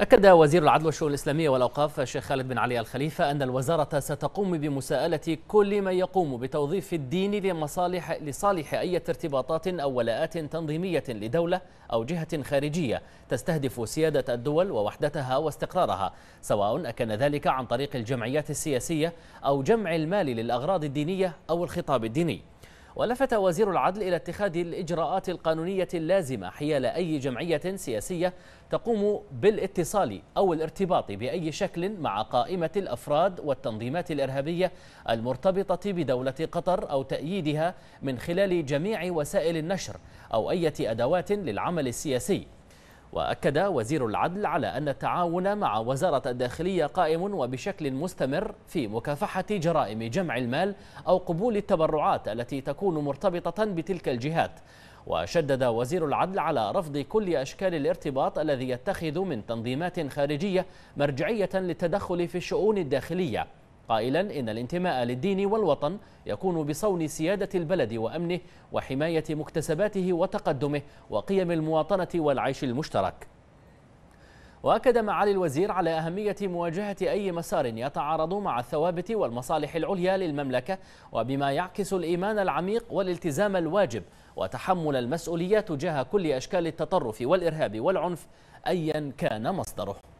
أكد وزير العدل والشؤون الإسلامية والأوقاف الشيخ خالد بن علي الخليفة أن الوزارة ستقوم بمساءلة كل من يقوم بتوظيف الدين لمصالح لصالح أي ارتباطات أو ولاءات تنظيمية لدولة أو جهة خارجية تستهدف سيادة الدول ووحدتها واستقرارها سواء أكن ذلك عن طريق الجمعيات السياسية أو جمع المال للأغراض الدينية أو الخطاب الديني ولفت وزير العدل إلى اتخاذ الإجراءات القانونية اللازمة حيال أي جمعية سياسية تقوم بالاتصال أو الارتباط بأي شكل مع قائمة الأفراد والتنظيمات الإرهابية المرتبطة بدولة قطر أو تأييدها من خلال جميع وسائل النشر أو أي أدوات للعمل السياسي وأكد وزير العدل على أن التعاون مع وزارة الداخلية قائم وبشكل مستمر في مكافحة جرائم جمع المال أو قبول التبرعات التي تكون مرتبطة بتلك الجهات وشدد وزير العدل على رفض كل أشكال الارتباط الذي يتخذ من تنظيمات خارجية مرجعية للتدخل في الشؤون الداخلية قائلا إن الانتماء للدين والوطن يكون بصون سيادة البلد وأمنه وحماية مكتسباته وتقدمه وقيم المواطنة والعيش المشترك وأكد معالي الوزير على أهمية مواجهة أي مسار يتعارض مع الثوابت والمصالح العليا للمملكة وبما يعكس الإيمان العميق والالتزام الواجب وتحمل المسؤولية تجاه كل أشكال التطرف والإرهاب والعنف أيا كان مصدره